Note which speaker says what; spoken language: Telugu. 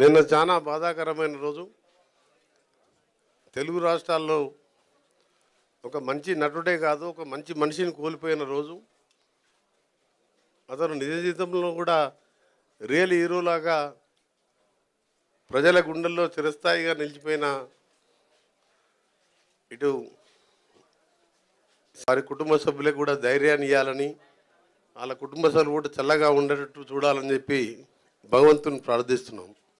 Speaker 1: నిన్న
Speaker 2: చాలా బాధాకరమైన రోజు తెలుగు రాష్ట్రాల్లో ఒక మంచి నటుడే కాదు ఒక మంచి మనిషిని కోల్పోయిన రోజు అతను నిజ జీవితంలో కూడా రియల్ హీరోలాగా ప్రజల గుండెల్లో చిరస్థాయిగా నిలిచిపోయిన ఇటు వారి కుటుంబ సభ్యులకు కూడా ధైర్యాన్ని ఇవ్వాలని వాళ్ళ కుటుంబ సభ్యులు కూడా చల్లగా ఉండేటట్టు చూడాలని చెప్పి భగవంతుని ప్రార్థిస్తున్నాం